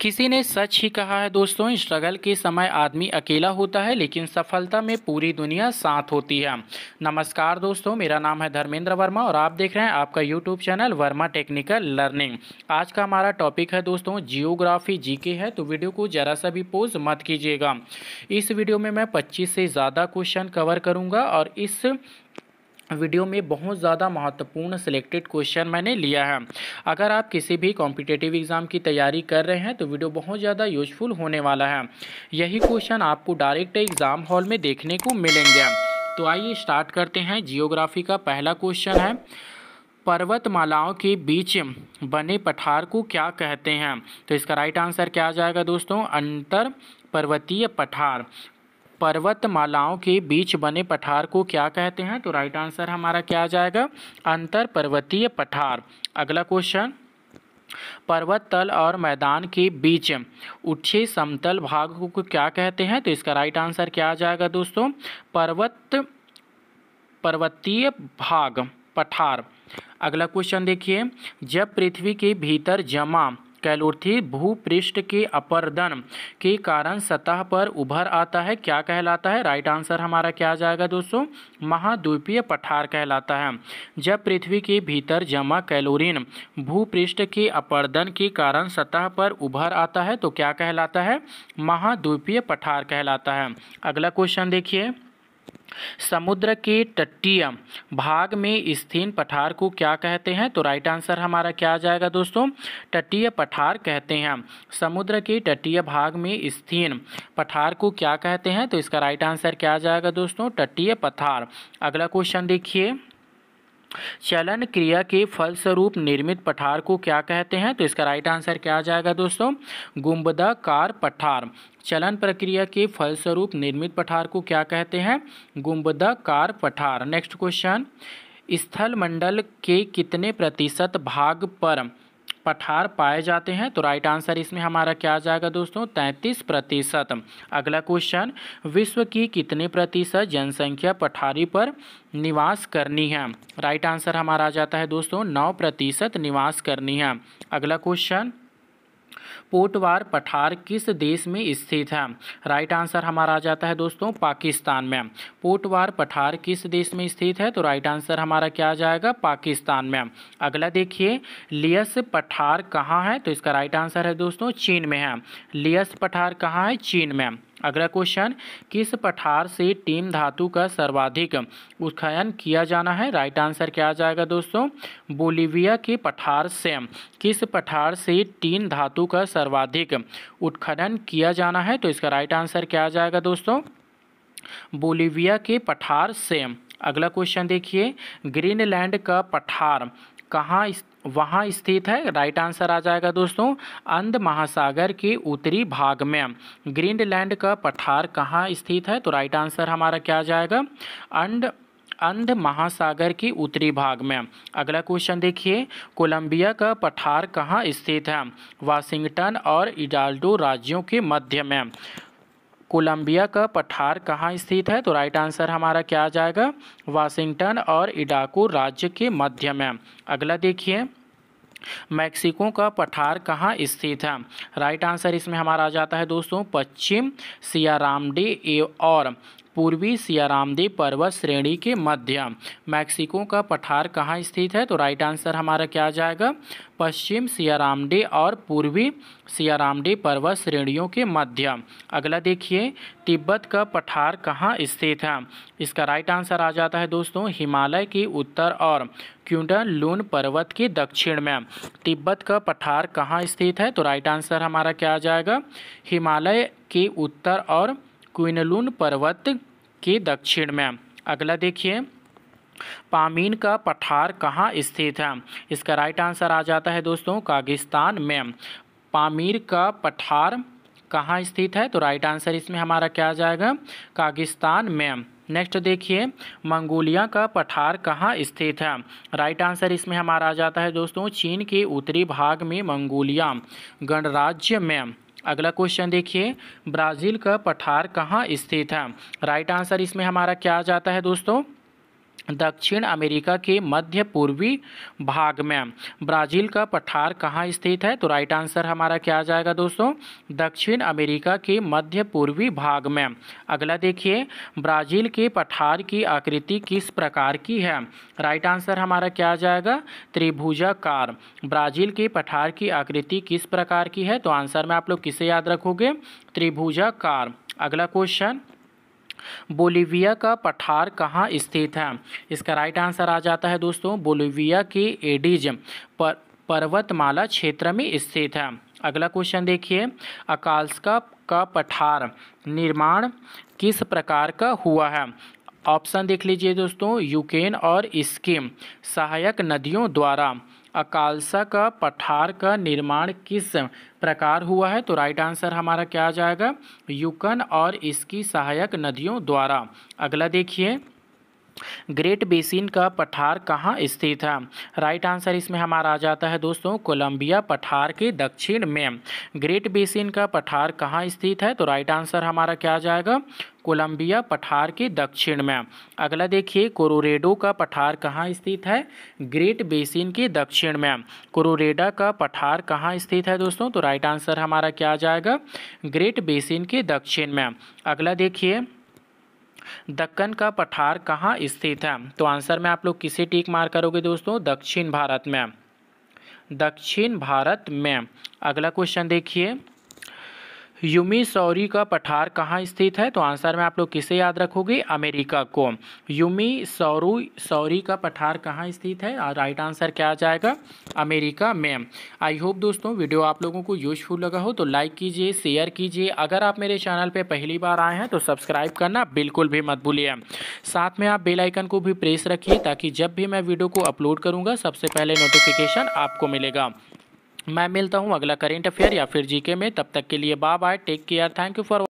किसी ने सच ही कहा है दोस्तों स्ट्रगल के समय आदमी अकेला होता है लेकिन सफलता में पूरी दुनिया साथ होती है नमस्कार दोस्तों मेरा नाम है धर्मेंद्र वर्मा और आप देख रहे हैं आपका YouTube channel Verma technical learning आज का हमारा टॉपिक है दोस्तों जियोग्राफी जीके है तो वीडियो को ज़रा सा भी पोज मत कीजिएगा इस वीडियो में मैं पच्चीस से ज़्यादा क्वेश्चन कवर करूँगा और इस वीडियो में बहुत ज़्यादा महत्वपूर्ण सिलेक्टेड क्वेश्चन मैंने लिया है अगर आप किसी भी कॉम्पिटेटिव एग्ज़ाम की तैयारी कर रहे हैं तो वीडियो बहुत ज़्यादा यूजफुल होने वाला है यही क्वेश्चन आपको डायरेक्ट एग्ज़ाम हॉल में देखने को मिलेंगे तो आइए स्टार्ट करते हैं जियोग्राफी का पहला क्वेश्चन है पर्वतमालाओं के बीच बने पठार को क्या कहते हैं तो इसका राइट आंसर क्या आ जाएगा दोस्तों अंतर पर्वतीय पठार पर्वतमालाओं के बीच बने पठार को क्या कहते हैं तो राइट आंसर हमारा क्या आ जाएगा अंतर पर्वतीय पठार अगला क्वेश्चन पर्वत तल और मैदान के बीच उच्चे समतल भाग को क्या कहते हैं तो इसका राइट आंसर क्या आ जाएगा दोस्तों पर्वत पर्वतीय भाग पठार अगला क्वेश्चन देखिए जब पृथ्वी के भीतर जमा कैलोर्थी भूपृष्ठ के अपरदन के कारण सतह पर उभर आता है क्या कहलाता है राइट आंसर हमारा क्या आ जाएगा दोस्तों महाद्वीपीय पठार कहलाता है जब पृथ्वी के भीतर जमा कैलोरिन भूपृष्ठ के अपरदन के कारण सतह पर उभर आता है तो क्या कहलाता है महाद्वीपीय पठार कहलाता है अगला क्वेश्चन देखिए समुद्र के तटीय भाग में स्थित पठार को क्या कहते हैं तो राइट आंसर हमारा क्या आ जाएगा दोस्तों तटीय पठार कहते हैं समुद्र के तटीय भाग में स्थित पठार को क्या कहते हैं तो इसका राइट आंसर क्या आ जाएगा दोस्तों तटीय पठार अगला क्वेश्चन देखिए चलन क्रिया के फलस्वरूप निर्मित पठार को क्या कहते हैं तो इसका राइट आंसर क्या आ जाएगा दोस्तों गुम्बदाकार पठार चलन प्रक्रिया के फलस्वरूप निर्मित पठार को क्या कहते हैं गुम्बदाकार पठार नेक्स्ट क्वेश्चन स्थल मंडल के कितने प्रतिशत भाग पर पठार पाए जाते हैं तो राइट आंसर इसमें हमारा क्या आ जाएगा दोस्तों तैंतीस प्रतिशत अगला क्वेश्चन विश्व की कितने प्रतिशत जनसंख्या पठारी पर निवास करनी है राइट आंसर हमारा आ जाता है दोस्तों नौ प्रतिशत निवास करनी है अगला क्वेश्चन पोटवार पठार किस देश में स्थित है राइट आंसर हमारा आ जाता है दोस्तों पाकिस्तान में पोटवार पठार किस देश में स्थित है तो राइट आंसर हमारा क्या आ जाएगा पाकिस्तान में अगला देखिए लियस पठार कहाँ है तो इसका राइट आंसर है दोस्तों चीन में है लियस पठार कहाँ है चीन में अगला क्वेश्चन किस पठार से टीम धातु का सर्वाधिक उत्खनन किया जाना है राइट आंसर क्या आ जाएगा दोस्तों बोलीविया के पठार से किस पठार से टीम धातु का सर्वाधिक उत्खनन किया जाना है तो इसका राइट आंसर क्या आ जाएगा दोस्तों बोलीविया के पठार से अगला क्वेश्चन देखिए ग्रीनलैंड का पठार कहाँ वहाँ स्थित है राइट आंसर आ जाएगा दोस्तों अंध महासागर के उत्तरी भाग में ग्रीनलैंड का पठार कहाँ स्थित है तो राइट आंसर हमारा क्या आ जाएगा अंड अंध महासागर की उत्तरी भाग में अगला क्वेश्चन देखिए कोलंबिया का पठार कहाँ स्थित है वाशिंगटन और इडाल्डो राज्यों के मध्य में कोलंबिया का पठार कहाँ स्थित है तो राइट आंसर हमारा क्या आ जाएगा वाशिंगटन और इडाको राज्य के मध्य में अगला देखिए मैक्सिको का पठार कहाँ स्थित है राइट आंसर इसमें हमारा आ जाता है दोस्तों पश्चिम सियारामडी और पूर्वी सियारामदी पर्वत श्रेणी के मध्य मैक्सिको का पठार कहाँ स्थित है तो राइट आंसर हमारा क्या आ जाएगा पश्चिम सियारामडी और पूर्वी सियारामडी पर्वत श्रेणियों के मध्य अगला देखिए तिब्बत का पठार कहाँ स्थित है इसका राइट आंसर आ जाता है दोस्तों हिमालय की उत्तर और क्यूडन लून पर्वत के दक्षिण में तिब्बत का पठार कहाँ स्थित है तो राइट आंसर हमारा क्या आ जाएगा हिमालय के उत्तर और क्विनलून पर्वत के दक्षिण में अगला देखिए पामीन का पठार कहाँ स्थित है इसका राइट आंसर आ जाता है दोस्तों कागिस्तान में पामीर का पठार कहाँ स्थित है तो राइट आंसर इसमें हमारा क्या आ जाएगा कागिस्तान में नेक्स्ट देखिए मंगोलिया का पठार कहाँ स्थित है राइट आंसर इसमें हमारा आ जाता है दोस्तों चीन के उत्तरी भाग में मंगोलिया गणराज्य में अगला क्वेश्चन देखिए ब्राज़ील का पठार कहाँ स्थित है राइट आंसर इसमें हमारा क्या आ जाता है दोस्तों दक्षिण अमेरिका के मध्य पूर्वी भाग में ब्राज़ील का पठार कहाँ स्थित है तो राइट आंसर हमारा क्या आ जाएगा दोस्तों दक्षिण अमेरिका के मध्य पूर्वी भाग में अगला देखिए ब्राज़ील के पठार की आकृति किस प्रकार की है राइट आंसर हमारा क्या आ जाएगा त्रिभुजाकार ब्राज़ील के पठार की आकृति किस प्रकार की है तो आंसर में आप लोग किसे याद रखोगे त्रिभुजाकार अगला क्वेश्चन बोलीविया का पठार कहाँ स्थित है इसका राइट आंसर आ जाता है दोस्तों बोलीविया के एडिज पर पर्वतमाला क्षेत्र में स्थित है अगला क्वेश्चन देखिए अकाल्सका का पठार निर्माण किस प्रकार का हुआ है ऑप्शन देख लीजिए दोस्तों यूक्रेन और स्कीम सहायक नदियों द्वारा अकालसा का पठार का निर्माण किस प्रकार हुआ है तो राइट आंसर हमारा क्या आ जाएगा युकन और इसकी सहायक नदियों द्वारा अगला देखिए ग्रेट बेसिन का पठार कहाँ स्थित है राइट आंसर इसमें हमारा आ जाता है दोस्तों कोलंबिया पठार के दक्षिण में ग्रेट बेसिन का पठार कहाँ स्थित है तो राइट आंसर हमारा क्या आ जाएगा कोलंबिया पठार के दक्षिण में अगला देखिए कोरोरेडो का पठार कहाँ स्थित है ग्रेट बेसिन के दक्षिण में कोरोरेडा का पठार कहाँ स्थित है दोस्तों तो राइट आंसर हमारा क्या आ जाएगा ग्रेट बेसिन के दक्षिण में अगला देखिए दक्कन का पठार कहाँ स्थित है तो आंसर में आप लोग किसे टीक मार करोगे दोस्तों दक्षिण भारत में दक्षिण भारत में अगला क्वेश्चन देखिए यूमी सौरी का पठार कहाँ स्थित है तो आंसर में आप लोग किसे याद रखोगे अमेरिका को यूमी सौरू सौरी का पठार कहाँ स्थित है और राइट आंसर क्या आ जाएगा अमेरिका में आई होप दोस्तों वीडियो आप लोगों को यूजफुल लगा हो तो लाइक कीजिए शेयर कीजिए अगर आप मेरे चैनल पर पहली बार आए हैं तो सब्सक्राइब करना बिल्कुल भी मत भूलिए साथ में आप बेलाइकन को भी प्रेस रखिए ताकि जब भी मैं वीडियो को अपलोड करूँगा सबसे पहले नोटिफिकेशन आपको मिलेगा मैं मिलता हूँ अगला करेंट अफेयर या फिर जीके में तब तक के लिए bye bye take care thank you for